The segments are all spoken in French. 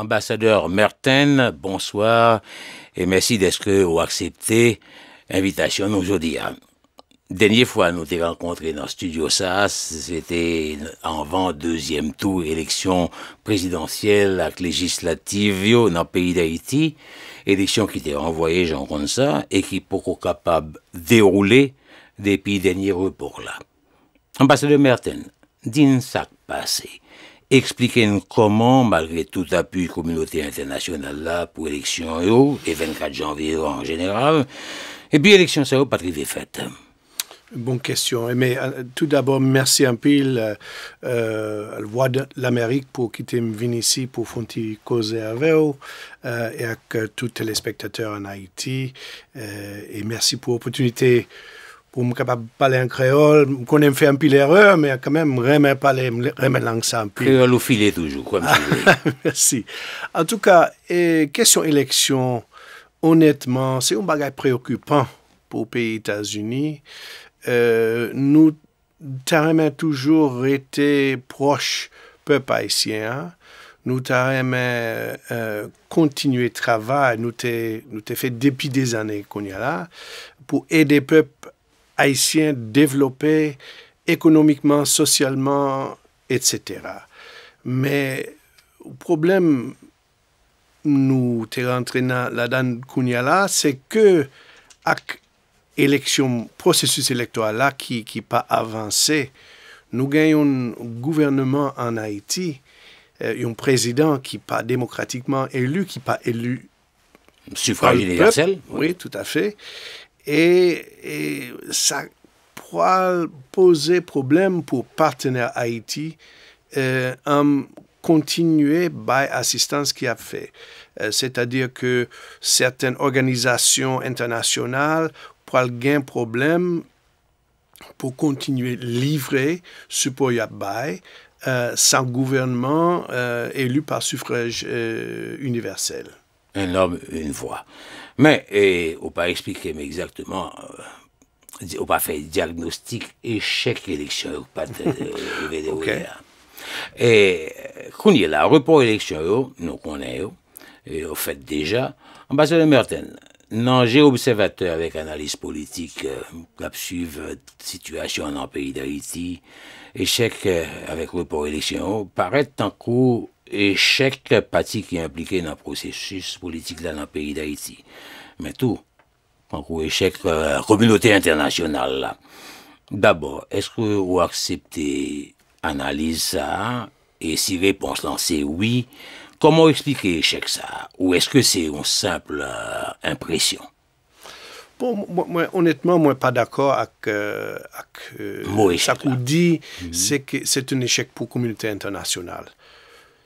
Ambassadeur Merten, bonsoir et merci d'être accepté l'invitation aujourd'hui. Hein. Dernière fois, nous t'ai rencontré dans le studio SAS, c'était avant le deuxième tour élection présidentielle avec législative dans le pays d'Haïti. Élection qui était renvoyée, j'en compte ça, et qui pourquoi capable de dérouler depuis dernier report là. Ambassadeur Merten, d'une sac passé expliquez comment, malgré tout appui communauté internationale là, pour élection et 24 janvier en général, et puis élection ça pas très faite. Bonne question. Eh, mais euh, tout d'abord, merci un peu à Voix de l'Amérique pour quitter vinici ici pour Fonti causer avec vous euh, et à tous les spectateurs en Haïti. Euh, et merci pour l'opportunité pour me capable parler en créole, je connais faire un peu l'erreur, mais quand même, je parler, remettre langue Créole au filet toujours, Merci. En tout cas, question élection, honnêtement, c'est un bagage préoccupant pour les pays États-Unis. Euh, nous, avons toujours été proches peuple haïtien. Hein. Nous avons euh, continué le travail, nous avons fait depuis des années qu'on y a là, pour aider le peuple haïtien développé économiquement, socialement, etc. Mais le problème, nous te rentré dans la dan Kouniala c'est que avec élection, processus électoral là qui qui pas avancé, nous gagnons un gouvernement en Haïti, euh, un président qui pas démocratiquement élu, qui pas élu suffrage universel. Oui. oui, tout à fait et, ça pourrait poser problème pour partenaire Haïti euh, en continuer by assistance qui a fait. Euh, c'est-à-dire que certaines organisations internationales avoir gain problème pour continuer livrer support bail euh, sans gouvernement euh, élu par suffrage universel. Un homme, une voix. Mais, et, on pas expliquer mais exactement, ne euh, on pas fait diagnostic échec élection, pas de, euh, Et, quand il y a la report élection, nous connaissons, et au fait déjà, ambassadeur Merten, non, j'ai observateur avec analyse politique, euh, qui situation dans le pays d'Haïti, échec avec avec report élection, paraît en cours Echec pati ki implike nan prosesus politik la nan peyi da iti. Men tou, kankou echec komilote internasyonal la. Dabor, eske ou aksepte analize sa, e si repons lanse oui, koman ou explike echec sa? Ou eske se yon simple impresyon? Honetman, mwen pa d'akor ak sa kou di se ke se ten echec pou komilote internasyonal.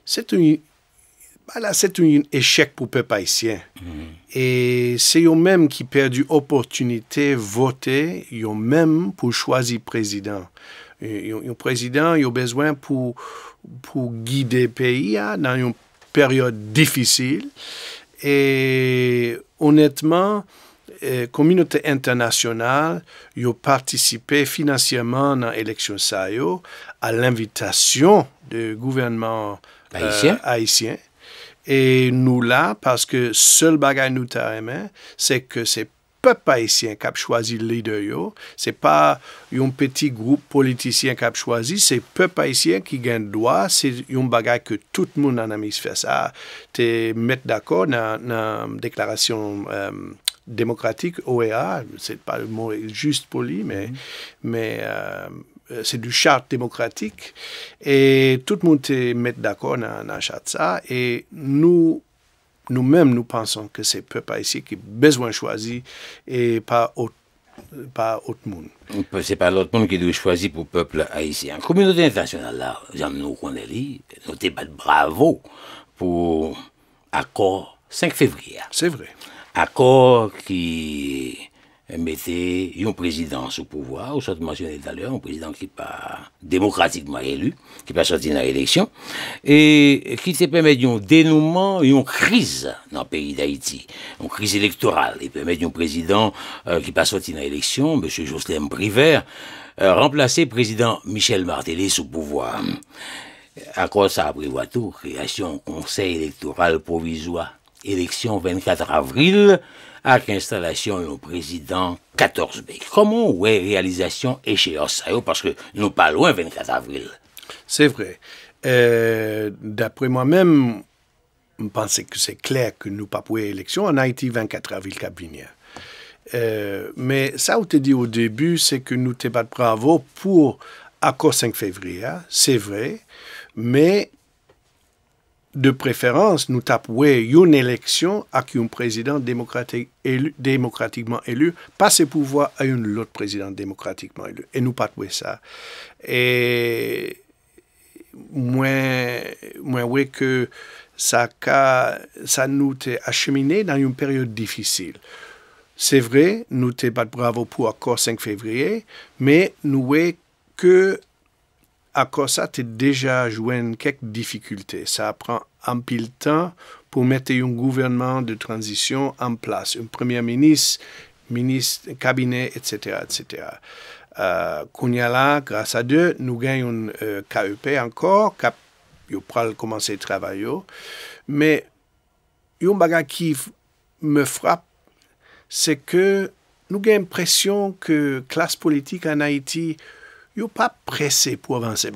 c'est un échec pour le peuple haïtien. Mhm. Et c'est eux-mêmes qui perdent l'opportunité de voter, eux-mêmes, pour choisir président. Un président, il a besoin pour, pour guider le pays hein, dans une période difficile. Et honnêtement, la euh, communauté internationale a participé financièrement dans l'élection à l'invitation du gouvernement Haitien. Euh, haitien. Et nous là, parce que seul bagay nous t'a aimé, c'est que c'est peu de Haitien qui a choisi le leader yo, c'est pas un petit groupe politicien qui a choisi, c'est peu de Haitien qui gagne droit, c'est un bagay que tout le monde en euh, e a mis face à. T'es mette d'accord nan deklarasyon demokratik OEA, c'est pas le mot juste poli, mais... Mm-hmm. Euh, Euh, c'est du charte démocratique et tout le monde est met d'accord dans la charte ça et nous nous-mêmes nous pensons que c'est peuple haïtien qui a besoin de choisir et pas autre pas autre monde. C'est pas l'autre monde qui doit choisir pour le peuple haïtien. communauté internationale, là, j'en nous connaît, nous débat bravo pour accord 5 février. C'est vrai. Accord qui eh, mettez un président sous pouvoir, ou soit mentionné tout à l'heure, un président qui n'est pas démocratiquement élu, qui n'est pas sorti dans l'élection, et qui s'est permet d'un dénouement, une crise dans le pays d'Haïti, une crise électorale. Il permet d'un président euh, qui n'est pas sorti dans l'élection, M. Jocelyn Privert, euh, remplacer le président Michel Martelly sous pouvoir. À quoi ça a tout Création conseil électoral provisoire élection 24 avril, installation installation au président 14B. Comment est réalisation échéance, parce que nous parlons pas loin 24 avril. C'est vrai. Euh, moi même que pense que que nous que nous pas avoir élection en Haïti 24 avril cabinet mais Euh, mais ça, dit te début, c'est que nous nous pas te battons bravo pour cause 5 février. Hein. C'est vrai, mais de préférence, nous tapouer une élection à un président démocratique élu, démocratiquement élu passe pouvoir à une autre président démocratiquement élu. Et nous pas ça. Et moins, moins oui que ça, nous a acheminé dans une période difficile. C'est vrai, nous t'es pas bravo pour encore 5 février, mais nous est que à cause ça, tu déjà joué quelques difficultés. Ça prend un pile de temps pour mettre un gouvernement de transition en place, un premier ministre, ministre, cabinet, etc. etc. Euh, grâce à Dieu, nous gagnons un euh, KEP encore, cap, yo le commencer à travailler. Mais, un bagage qui me frappe, c'est que nous gagnons l'impression que classe politique en Haïti, ils yo pas pressé pour avancer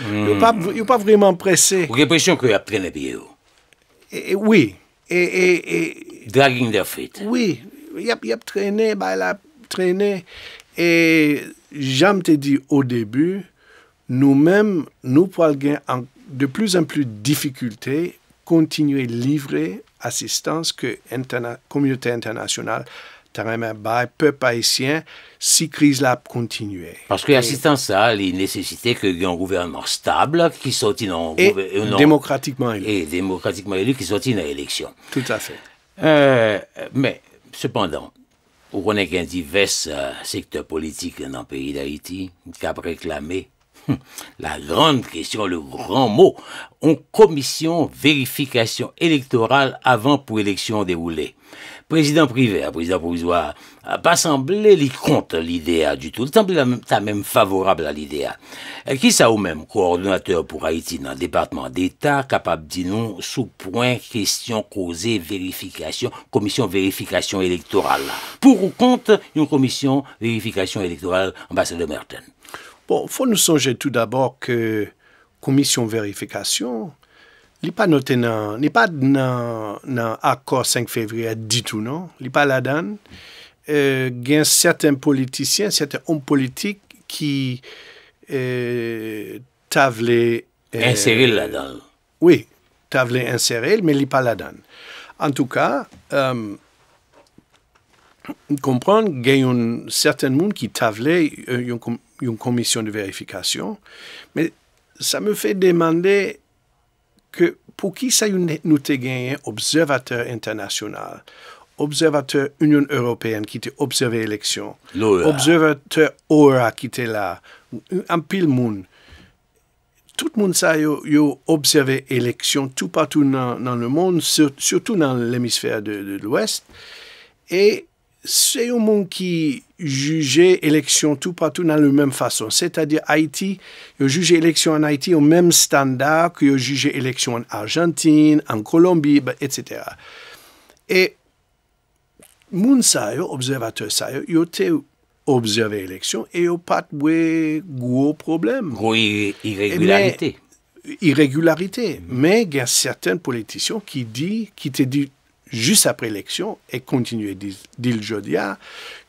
Ils hmm. Ne pas vraiment pressé. Vous avez l'impression que ont traîné pied. oui. Et et dragging their feet. Oui, y a y a traîné Ils a traîné et j'aime te dit au début nous-mêmes nous pour de plus en plus de difficultés continuer livrer assistance que la communauté internationale même bail peuple haïtien si crise là continue Parce que l'assistance a il nécessitait qu'il y ait un gouvernement stable qui sortit et euh, démocratiquement élu. Et démocratiquement élu qui sortit dans l'élection. Tout à fait. Euh, mais cependant, on connaît qu'un divers euh, secteurs politiques dans le pays d'Haïti qui a réclamé la grande question, le grand mot, on commission vérification électorale avant pour élection déroulée président privé, président provisoire, a pas semblé qu'il contre l'idée du tout. Il semble même favorable à l'idée. Qui ça ou même coordonnateur pour Haïti dans le département d'État, capable de nous sous point question causée vérification, commission vérification électorale. Pour ou contre une commission vérification électorale, ambassadeur Merton Bon, faut nous songer tout d'abord que commission vérification, li pa note nan... li pa nan akor 5 fevriye ditou, non? Li pa la dan? E, gen certain politisyen, certain ompolitik ki e, tavelé... E, inseril la dan. Oui, tavelé inseril, men li pa la dan. En tout cas, kompran euh, gen yon certain moun ki tavelé euh, yon komisyon de verifikasyon, men sa me fè demande que qui ça ça nous t'a gagné observateur international, observateur Union Européenne qui était observé l'élection, observateur ORA e qui là, un pile de monde. tout monde ça yo, yo observé l'élection, tout partout dans le monde, surtout dans l'hémisphère de, de l'Ouest, et c'est un monde qui jugeait élection tout partout dans la même façon. C'est-à-dire Haïti, ils jugeait élection en Haïti au même standard que jugeait élection en Argentine, en Colombie, etc. Ben, et monsieur, observateur ils il observé l'élection et n'ont pas de gros problème. Gros irrégularité. irrégularité. Mais il y a certains politiciens qui, dit, qui te disent juste après l'élection, et continuer d'il jodia, ah,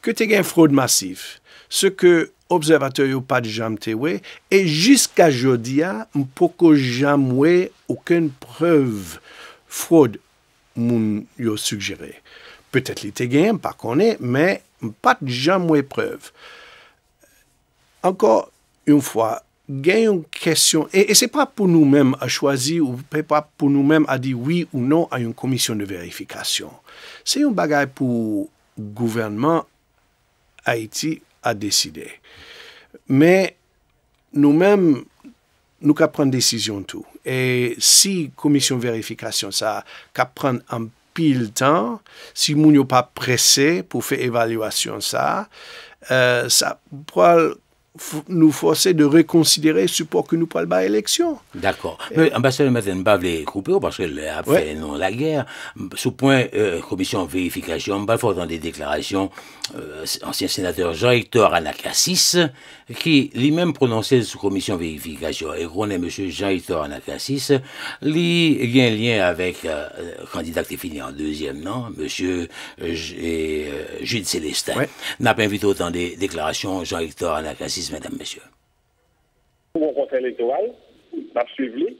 que tu as une fraude massive. Ce que observateur ou pas jamais fait, et jusqu'à jodia, ah, pourquoi jamais aucune preuve fraude moun suggéré. Peut-être les gagné, pas qu'on est, mais pas de jamais preuve. Encore une fois, gen yon kèsyon, e, e se pa pou nou men a chwazi, ou pe pa pou nou men a di oui ou non a yon komisyon de verifikasyon. Se yon bagay pou gouvernman, Haiti a deside. Me, nou men, nou ka pren desisyon tou. E si komisyon verifikasyon sa ka pren an pil tan, si moun yo pa presse pou fe evalwasyon sa, euh, sa pou al nous forcer de reconsidérer le support que nous parlons à l'élection. D'accord. Mais ambassadeur Matin, pas les couper parce qu'elle a fait non la guerre. Sous point euh, commission de vérification, pas dans des déclarations, euh, ancien sénateur Jean-Hector Anacassis, qui lui-même prononçait sous commission de vérification, et qu'on est M. Jean-Hector Anacassis, il y a un lien avec euh, candidat qui est fini en deuxième, non M. Jules Célestin. N'a pas invité autant des déclarations Jean-Hector Anacassis mesdames, messieurs. Pour le conseil électoral, nous suivi.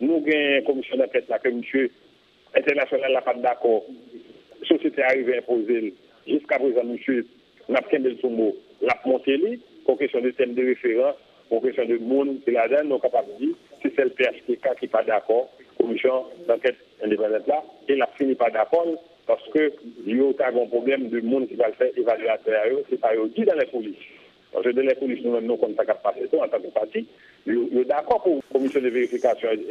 Nous avons une commission d'enquête là, que monsieur international n'a pas d'accord. Société arrivée à imposer. Jusqu'à présent, monsieur, n'a pas le mot, l'a monté, pour question de thème de référence, pour question de monde, et là-dedans, nous sommes capables de dire, c'est le PHPK qui n'est pas d'accord, commission d'enquête indépendante là, et n'a fini pas d'accord, parce que il y a un problème de monde qui va le faire évaluateur, c'est pas dit dans la police. Parce que les polices, nous-mêmes, nous de passer en tant que parti. Nous d'accord pour la commission de vérification et,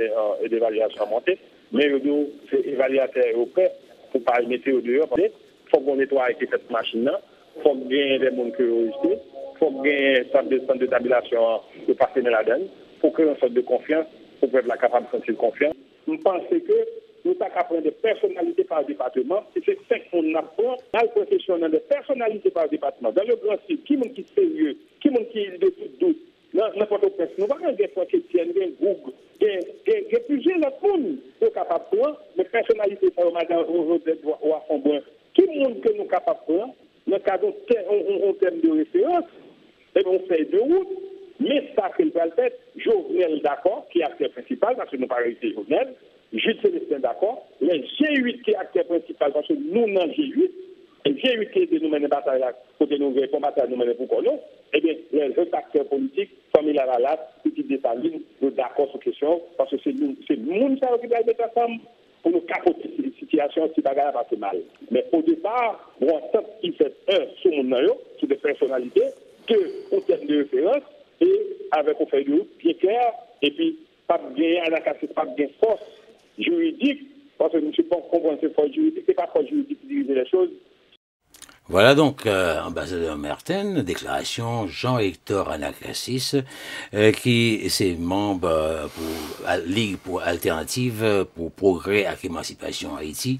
euh, d'évaluation monter. mais nous disent c'est évaluateur au prêt pour ne pas mettre au dehors. Il faut qu'on nettoie cette machine-là, il faut gagner des gens qui ont il faut gagner des centres de tabulation de passer dans la donne, pour créer une sorte de confiance, pour être capable de sentir confiance. Je pense que nous avons pris des personnalités par département. c'est ça qu'on apprend mal professionnel, des personnalités par département. Dans le Grand Sud, qui est sérieux, qui est de tout doute, n'importe quoi. Nous avons des fois tiennent, des groupes, des plusieurs autres personnes qui sont capables de prendre, des personnalités par madame ou à fond bon. Qui monde que nous sommes capables de prendre, dans cadre en termes de référence, et eh ben, on fait deux routes. Mais ça, c'est le fait, Jovenel d'accord, qui est acteur principal, parce que nous parlons de Jovenel, Jules G8 qui est acteur principal, parce que nous, dans G8, et G8 qui est nous mener bataille, côté nous voulons combattre, nous mener pour nous, et eh bien, les autres acteurs politiques, famille la Lalat, qui détaline, nous d'accord sur la question, parce que c'est nous, c'est nous qui avons mettre ensemble pour nous capoter la situation si bagarre pas mal. Mais au départ, on entend qu'il fait un sur mon sur des personnalités, deux, au terme de référence, et avec au fait du bien clair, et puis, pas bien, pas bien force juridique parce que je ne suis pas c'est juridique, c'est pas fort juridique qui dirige les choses. Voilà donc euh, ambassadeur Merten, déclaration Jean-Hector Anacassis, euh, qui est membre euh, pour à, Ligue pour Alternative euh, pour Progrès et Émancipation Haïti,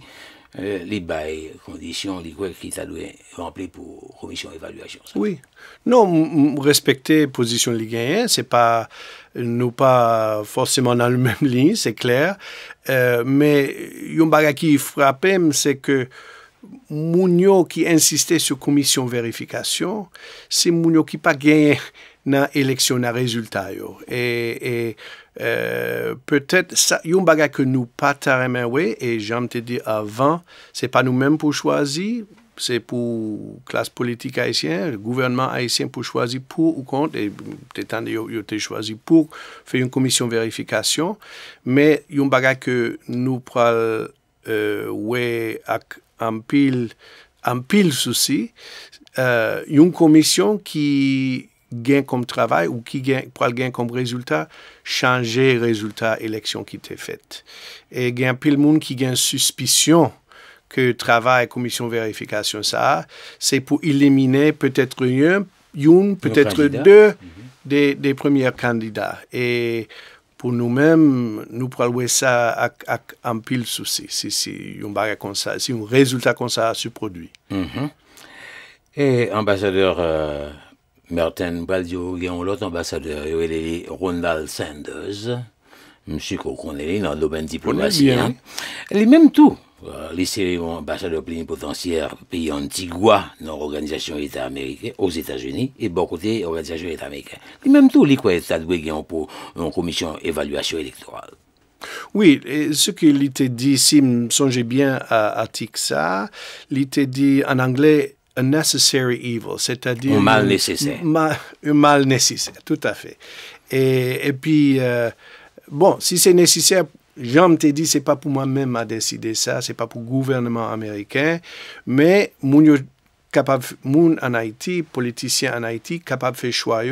euh, les bails, conditions, qui t'a dû rempli pour commission évaluation. Oui. Non, respecter position ligue gagnants, c'est pas nous pas forcément dans la même ligne, c'est clair. Euh, mais un bagarre qui frappe, c'est que Mounio qui insistait sur commission vérification, c'est Mounio qui pas gagné nan eleksyon nan rezultat yo. E, e, e peut-et, yon bagay ke nou pataremen we, e janm te di avan, se pa nou men pou chwazi, se pou klas politik haisyen, gouvernement haisyen pou chwazi pou ou kont, e te tande yo te chwazi pou fe yon komisyon verifikasyon, me yon bagay ke nou pral e, we ak an pil sou si, yon komisyon ki gain comme travail ou qui gain, pour gain comme résultat, changer résultat élection qui était faite. Et gain pile monde qui gagne suspicion que travail commission vérification ça, c'est pour éliminer peut-être une, une peut-être deux mhm. des, des premiers candidats. Et pour nous-mêmes, nous louer ça avec, un pile souci, si, si, un comme ça, si un résultat comme ça se produit. Mhm. Et ambassadeur... Euh, Merten Baldio, est lot ambassadeur, et Ronald Sanders, monsieur ko dans nan domen hein. Les Li menm tou, li seri yon ambassadeur plenipotensiyer peyi Antigua nan Organizasyon Etat Amerike, os états unis et bon kote Organizasyon Etat Amerike. Li menm tou, li kwa etat dwe gen pou yon komisyon Oui, et ce qu'il était dit, si me songez bien à, à Tixa, il était dit en anglais a necessary evil, c'est-à-dire... Un mal nécessaire. un mal nécessaire, tout à fait. Et, et puis, euh, bon, si c'est nécessaire, j'en te dit, c'est pas pour moi-même à décider ça, c'est pas pour le gouvernement américain, mais nous capable moun en Haïti, politicien en Haïti, capable de faire choix,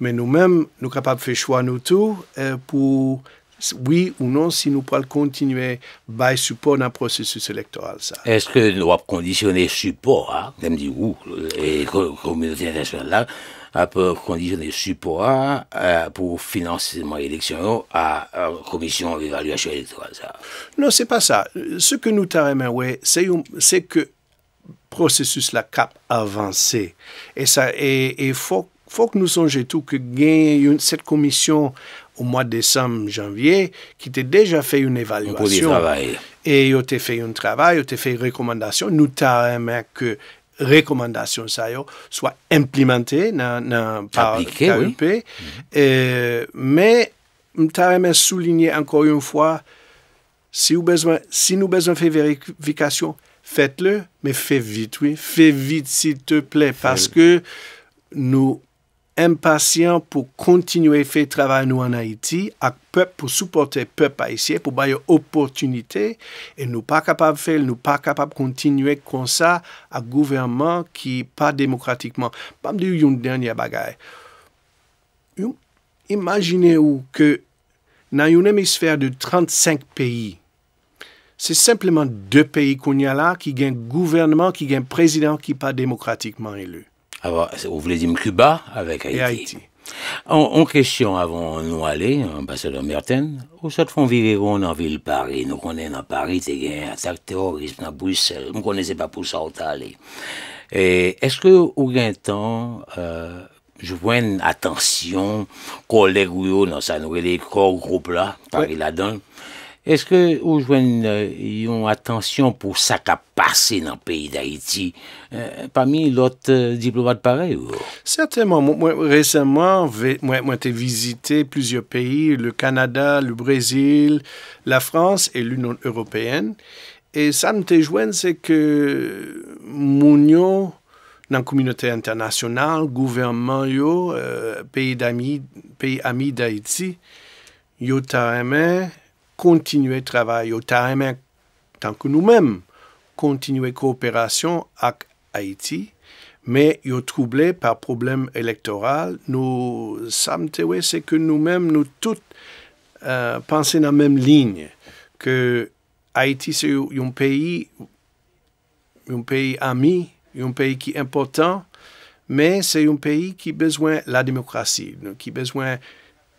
mais nous-mêmes, nous sommes capables de faire choix nous tous euh, pour oui ou non si nous pouvons continuer by support le processus électoral. Est-ce que nous avons conditionné support, hein, comme dit où, et communauté internationale, a conditionner support hein, euh, pour financement électoral à la commission d'évaluation électorale ça. Non, c'est pas ça. Ce que nous ouais, c'est que processus la cap avancé et ça et, et faut faut que nous songions tout que cette commission au mois de décembre, janvier, qui t'a déjà fait une évaluation. Et il t'a fait un travail, il t'a fait une recommandation. Nous t'aimons que recommandation ça soit implémentées non par l'UP. Oui. E mm-hmm. Mais mais t'aimons souligner encore une fois, si, vous besoin, si nous besoin de faire vérification, faites-le, mais faites vite, oui. Faites vite, s'il te plaît, parce que nous impasyant pou kontinue fe traval nou an Haiti, ak pep pou souporte pep a isye, pou baye opotunite, e nou pa kapab fel, nou pa kapab kontinue kon sa, ak gouvernman ki pa demokratikman. Pamdi ou yon denye bagay. Imagine ou ke nan yon hemisfer de 35 peyi, se simplement 2 peyi kon yala, ki gen gouvernman, ki gen prezident, ki pa demokratikman elu. Alors, vous voulez dire Cuba avec Haïti. Haïti. En, question avant nous aller, ambassadeur Merten, ou ça te font vivre en ville Paris Nous connaissons dans Paris, il y a un attaque terroriste dans Bruxelles. Nous ne connaissons pas pour ça où tu Et Est-ce que, au gain temps, euh, je vois une attention, collègue ou dans nous les corps groupe là, Paris là-dedans est-ce que vous jouez euh, une attention pour ça qui a passé dans le pays d'Haïti euh, parmi l'autre euh, diplomates pareils pareil Certainement. récemment, j'ai visité plusieurs pays, le Canada, le Brésil, la France et l'Union européenne. Et ça me joint, c'est que Mounio, dans la communauté internationale, gouvernement, pays, d'amis, pays amis d'Haïti, yo ta aimé, continuer travail au tant que nous-mêmes, continuer coopération avec Haïti, mais yo troublé par problème électoral. Nous sommes, c'est que nous-mêmes, nous tous euh, pensons dans la même ligne, que Haïti, c'est un pays, un pays ami, un pays qui est important, mais c'est un pays qui a besoin de la démocratie, qui a besoin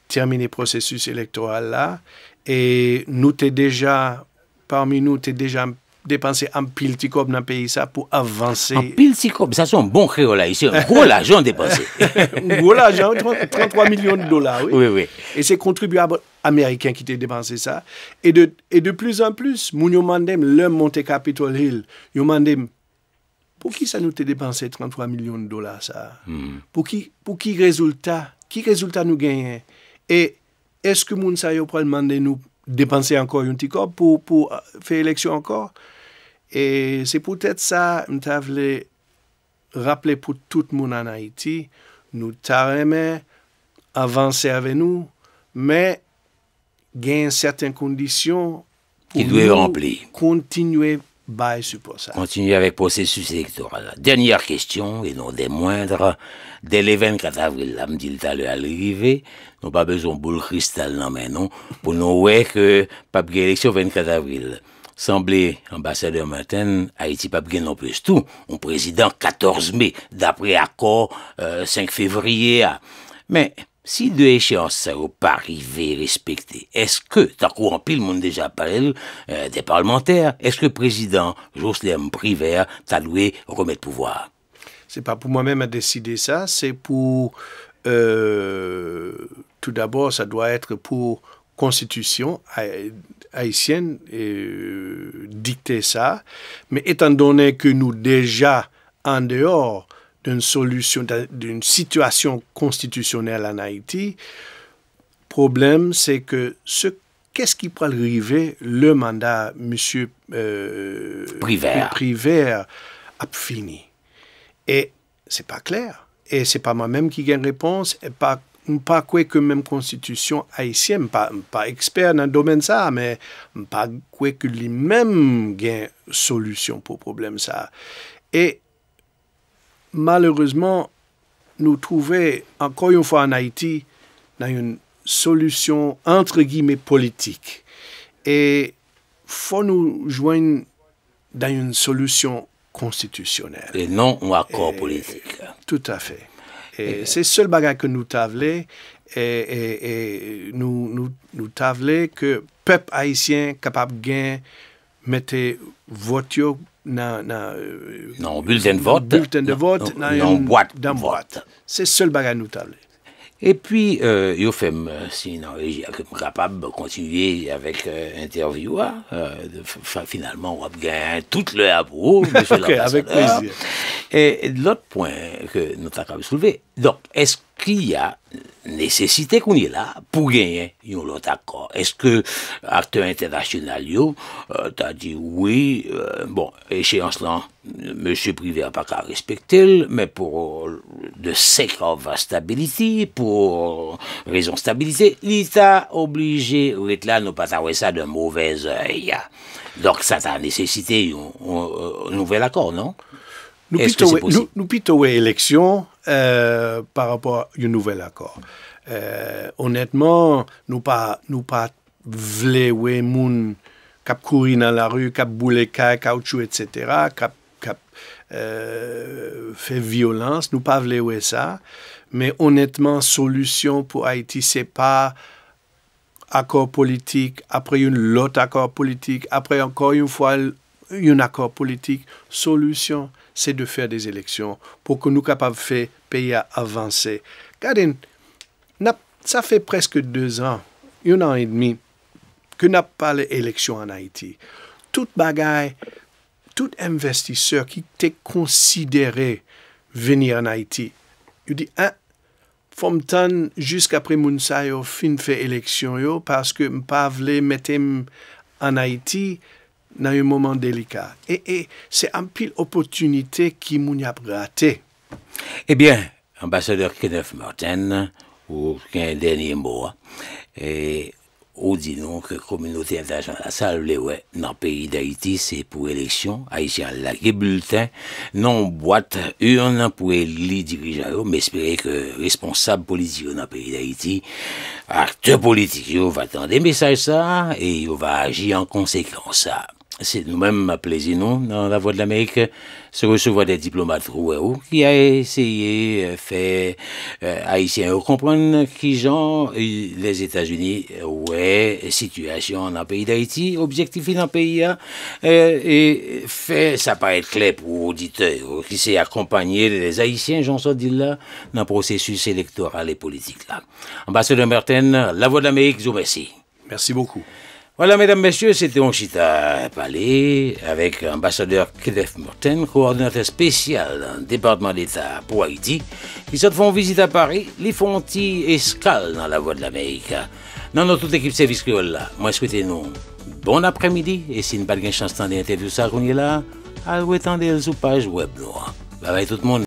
terminer le processus électoral là. Et nous t'es déjà, parmi nous, t'es déjà dépensé un pile dans le pays ça pour avancer. Un pile ça c'est un bon créole ici Un gros l'argent dépensé. un gros l'argent, 33 millions de dollars. Oui, oui. Et c'est contribuable américain qui t'a dépensé ça. Et de, et de plus en plus, nous mandem le monte Capitol Hill, nous pour qui ça nous t'a dépensé 33 millions de dollars ça hmm. Pour qui pour qui résultat Qui résultat nous gagnons E, eske moun sa yo pral mande nou depanse ankor yon tikop pou fey leksyon ankor? E, se pou tèt sa, moun ta vle rapple pou tout moun an Haiti, nou ta reme avanse ave nou, me gen certain kondisyon pou moun kontinue. Hein. Continuez avec le processus électoral. Dernière question, et non des moindres. Dès le 24 avril, là, dit le à l'arrivée, nous pas besoin de boule cristal, non, mais non, pour nous ouais que pas de élection 24 avril. Semblé ambassadeur Martin, Haïti pas non plus tout. On président 14 mai, d'après accord 5 euh, février. Ah. Mais si deux échéances ça va pas arrivé est-ce que, tant en pile monde déjà parlé euh, des parlementaires, est-ce que le président Jocelyn Privert t'a loué remettre pouvoir C'est pas pour moi-même à décider ça, c'est pour... Euh, tout d'abord, ça doit être pour constitution haïtienne et euh, dicter ça. Mais étant donné que nous déjà, en dehors d'une solution, d'une situation constitutionnelle en Haïti, problème, c'est que ce qu'est-ce qui pourrait arriver le mandat monsieur euh, Privert. a fini. Et c'est pas clair. Et c'est pas moi-même qui gagne réponse. Et pas, pas quoi que même constitution haïtienne, pas, pas expert dans le domaine ça, mais pas quoi que lui-même gagne solution pour problème ça. Et malheureusement, nous trouvons encore une fois en Haïti, dans une solution entre guillemets politique. Et faut nous joindre dans une solution constitutionnelle. Et non un accord politique. Tout à fait. Et, c'est seul bagage que nous avons, et, nous, nous, nous que peuple haïtien capable de gagner mettez votre vote dans, bulletin de vote. Bulletin de vote, dans, dans, boîte. boîte. C'est seul bagage nous Et puis, euh, yo fait, euh, capable de continuer avec l'interview. Euh, interview, hein, euh, finalement, on va toute le pour avec plaisir. Et l'autre point que nous avons soulevé, donc, est-ce qu'il y a nécessité qu'on est là pour gagner un autre accord Est-ce que l'acteur international, euh, dit oui, euh, bon, échéance là, monsieur privé n'a pas qu'à respecter, mais pour euh, de sake of stability, pour euh, raison de stabilité, l'État obligé, là, nous pas ça de mauvais Donc, ça a nécessité un, nouvel accord, non? Nous plutôt, nous, nous élection euh, par rapport à un nouvel accord. Euh, honnêtement, nous pas nous pas les moun cap courent dans la rue, cap bouler les caoutchouc, etc., cap cap euh, fait violence, nous pas ça. Mais honnêtement, solution pour Haïti, c'est pas accord politique, après une autre accord politique, après encore une fois un accord politique, solution c'est de faire des élections pour que nous capables faire pays à avancer. Regardez, ça fait presque deux ans, un an et demi, que n'a pas les élections en Haïti. Tout bagaille, tout investisseur qui était considéré venir en Haïti, il dit, ah, from tan jysk après fin fait élection yo que m pa vle mettre en Haïti dans un moment délicat. Et, c'est un pile opportunité qui m'ont raté. Eh bien, ambassadeur Kenneth Martin, pour un dernier mot, hein. et ou dit donc que communauté internationale, ça, eh ouais, dans le pays d'Haïti, c'est pour élection, haïtien, la bulletin, non, boîte, urne, pour les dirigeants, mais espérer que responsable politique dans le pays d'Haïti, acteurs politique, va attendre des messages, ça, et il va agir en conséquence, ça c'est nous-mêmes plaisir, non dans la Voix de l'Amérique, se recevoir des diplomates qui a essayé de euh, faire euh, haïtiens comprendre qui sont euh, les États-Unis, ouais, situation dans le pays d'Haïti, objectif dans le pays, hein, euh, et fait ça paraît clair pour auditeurs qui s'est accompagné les Haïtiens, j'en sors dit là, dans le processus électoral et politique là. Ambassadeur Merten, la Voix de l'Amérique, je vous remercie. Merci beaucoup. Voilà, mesdames, messieurs, c'était Onchita Palais avec l'ambassadeur Kenneth Morten, coordinateur spécial du département d'État pour Haïti, Ils se font visite à Paris, les font-ils escale dans la voie de l'Amérique. Non, non, toute équipe service créole là, moi souhaitez-nous bon après-midi et si une pas de chance d'interview ça qu'on est là, à vous attendre sur page web Bye bye tout le monde.